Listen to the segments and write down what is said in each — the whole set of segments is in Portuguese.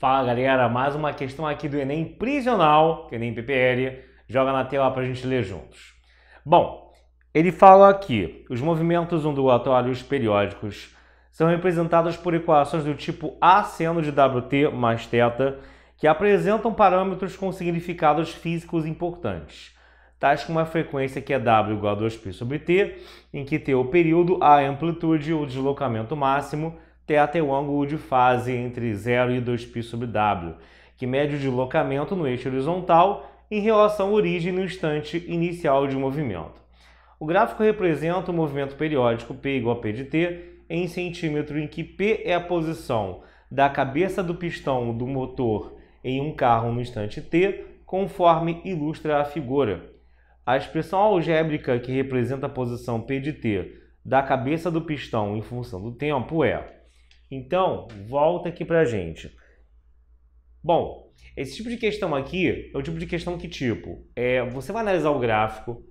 Fala galera, mais uma questão aqui do Enem prisional, que o é Enem PPL joga na tela para a gente ler juntos. Bom, ele fala aqui: os movimentos ondulatórios periódicos são representados por equações do tipo A seno de WT mais θ, que apresentam parâmetros com significados físicos importantes, tais como a frequência que é W igual a 2π sobre T, em que T é o período, A a amplitude, o deslocamento máximo θ é um ângulo de fase entre 0 e 2π sobre W, que mede o deslocamento no eixo horizontal em relação à origem no instante inicial de movimento. O gráfico representa o movimento periódico P igual a P de T em centímetro em que P é a posição da cabeça do pistão do motor em um carro no instante T, conforme ilustra a figura. A expressão algébrica que representa a posição P de T da cabeça do pistão em função do tempo é então, volta aqui para a gente. Bom, esse tipo de questão aqui é o tipo de questão que, tipo, é, você vai analisar o gráfico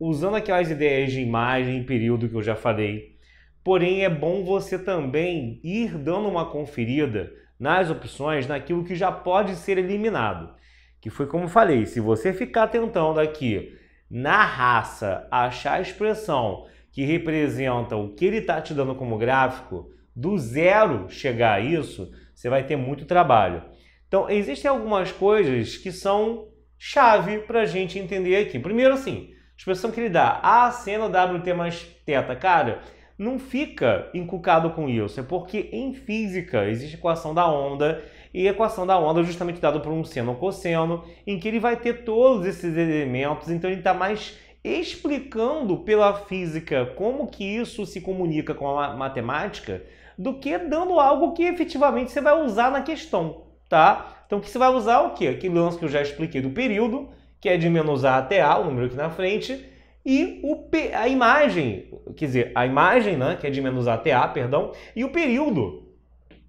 usando aquelas ideias de imagem, período que eu já falei. Porém, é bom você também ir dando uma conferida nas opções, naquilo que já pode ser eliminado. Que foi como eu falei, se você ficar tentando aqui na raça achar a expressão que representa o que ele está te dando como gráfico, do zero chegar a isso, você vai ter muito trabalho. Então, existem algumas coisas que são chave para a gente entender aqui. Primeiro, assim, expressão que ele dá, A seno WT mais teta. Cara, não fica encucado com isso, é porque em física existe equação da onda, e a equação da onda é justamente dada por um seno ou cosseno, em que ele vai ter todos esses elementos, então ele está mais explicando pela física como que isso se comunica com a matemática, do que dando algo que efetivamente você vai usar na questão, tá? Então, que você vai usar é o quê? Aquele lance que eu já expliquei do período, que é de menos A até A, o número aqui na frente, e o P, a imagem, quer dizer, a imagem, né, que é de menos A até A, perdão, e o período,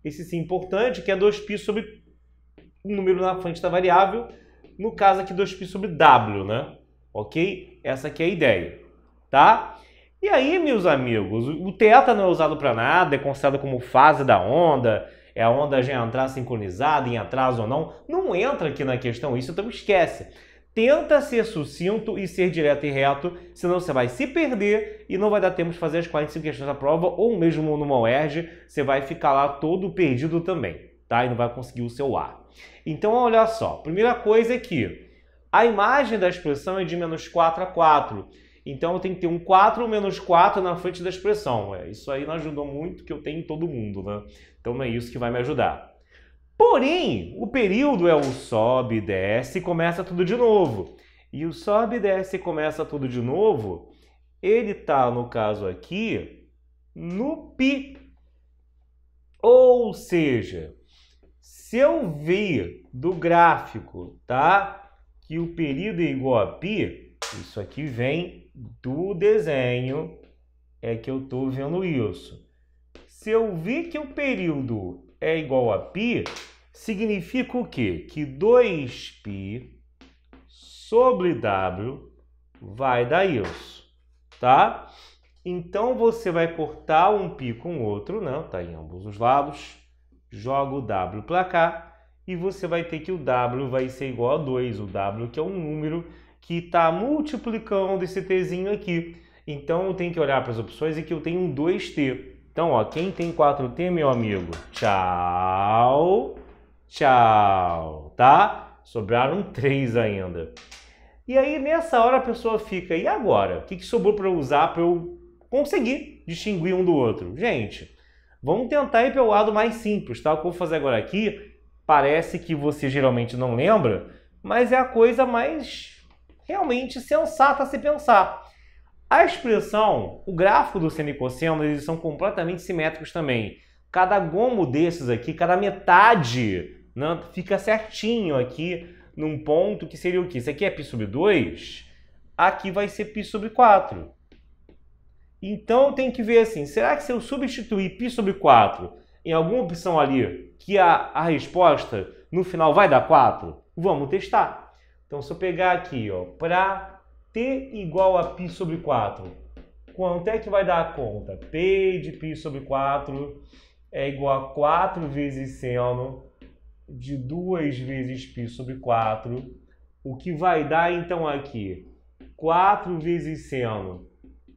esse sim importante, que é 2π sobre o número na frente da variável, no caso aqui 2π sobre W, né? Ok? Essa aqui é a ideia, tá? E aí, meus amigos, o teta não é usado para nada, é considerado como fase da onda, é a onda já entrar sincronizada, em atraso ou não. Não entra aqui na questão isso, então esquece. Tenta ser sucinto e ser direto e reto, senão você vai se perder e não vai dar tempo de fazer as 45 questões da prova, ou mesmo numa UERJ, você vai ficar lá todo perdido também, tá? E não vai conseguir o seu ar. Então, olha só, primeira coisa é que a imagem da expressão é de menos 4 a 4. Então eu tenho que ter um 4 menos 4 na frente da expressão. É, isso aí não ajudou muito, que eu tenho em todo mundo, né? Então não é isso que vai me ajudar. Porém, o período é o sobe desce e começa tudo de novo. E o sobe desce e começa tudo de novo, ele tá, no caso aqui, no pi. Ou seja, se eu ver do gráfico, tá? Que o período é igual a pi isso aqui vem do desenho, é que eu estou vendo isso. Se eu vi que o período é igual a π, significa o quê? Que 2π sobre W vai dar isso, tá? Então você vai cortar um π com o outro, não, né? está tá em ambos os lados, joga o W para cá e você vai ter que o W vai ser igual a 2, o W que é um número que está multiplicando esse tzinho aqui. Então eu tenho que olhar para as opções e que eu tenho um 2t. Então, ó, quem tem 4t, meu amigo, tchau, tchau, tá? Sobraram 3 ainda. E aí nessa hora a pessoa fica, e agora? O que, que sobrou para eu usar para eu conseguir distinguir um do outro? Gente, vamos tentar ir pelo lado mais simples, tá? O que eu vou fazer agora aqui, parece que você geralmente não lembra, mas é a coisa mais realmente sensata a se pensar. A expressão, o gráfico do semicosseno, eles são completamente simétricos também. Cada gomo desses aqui, cada metade, né, fica certinho aqui num ponto que seria o quê? Isso aqui é π sobre 2, aqui vai ser π sobre 4. Então tem que ver assim, será que se eu substituir π sobre 4 em alguma opção ali, que a, a resposta no final vai dar 4? Vamos testar. Então, se eu pegar aqui, para t igual a π sobre 4, quanto é que vai dar a conta? p de π sobre 4 é igual a 4 vezes seno de 2 vezes π sobre 4, o que vai dar, então, aqui 4 vezes seno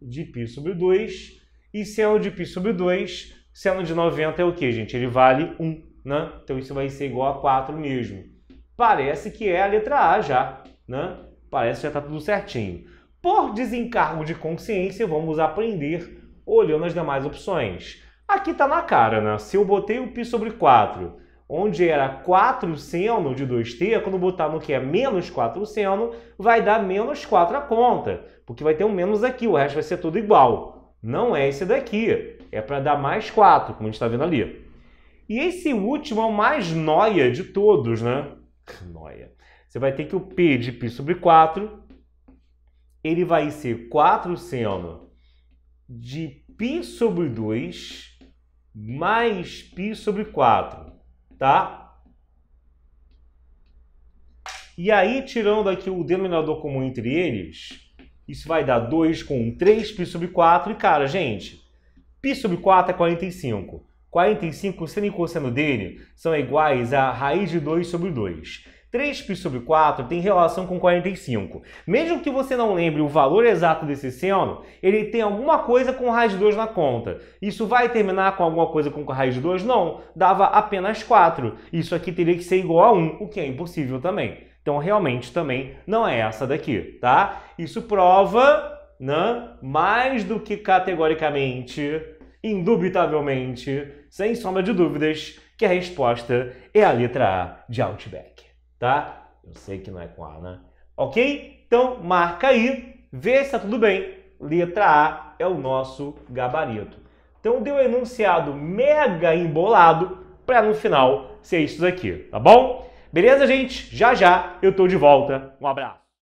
de π sobre 2, e seno de π sobre 2, seno de 90 é o quê, gente? Ele vale 1, né? Então, isso vai ser igual a 4 mesmo parece que é a letra A já, né? Parece que já está tudo certinho. Por desencargo de consciência, vamos aprender olhando as demais opções. Aqui está na cara, né? Se eu botei o π sobre 4, onde era 4 seno de 2t, quando botar no que é menos 4 seno, vai dar menos 4 a conta, porque vai ter um menos aqui, o resto vai ser tudo igual. Não é esse daqui, é para dar mais 4, como a gente está vendo ali. E esse último é o mais noia de todos, né? Noia. Você vai ter que o P de π sobre 4, ele vai ser 4 seno de π sobre 2 mais π sobre 4, tá? E aí, tirando aqui o denominador comum entre eles, isso vai dar 2 com 3π sobre 4. E, cara, gente, π sobre 4 é 45. 45 seno e cosseno é dele são iguais a raiz de 2 sobre 2. 3π sobre 4 tem relação com 45. Mesmo que você não lembre o valor exato desse seno, ele tem alguma coisa com raiz de 2 na conta. Isso vai terminar com alguma coisa com raiz de 2? Não, dava apenas 4. Isso aqui teria que ser igual a 1, o que é impossível também. Então, realmente, também não é essa daqui, tá? Isso prova, né, mais do que categoricamente Indubitavelmente, sem sombra de dúvidas, que a resposta é a letra A de Outback, tá? Eu sei que não é com A, né? Ok? Então, marca aí, vê se tá tudo bem. Letra A é o nosso gabarito. Então, deu um enunciado mega embolado para no final ser isso aqui, tá bom? Beleza, gente? Já já eu tô de volta. Um abraço.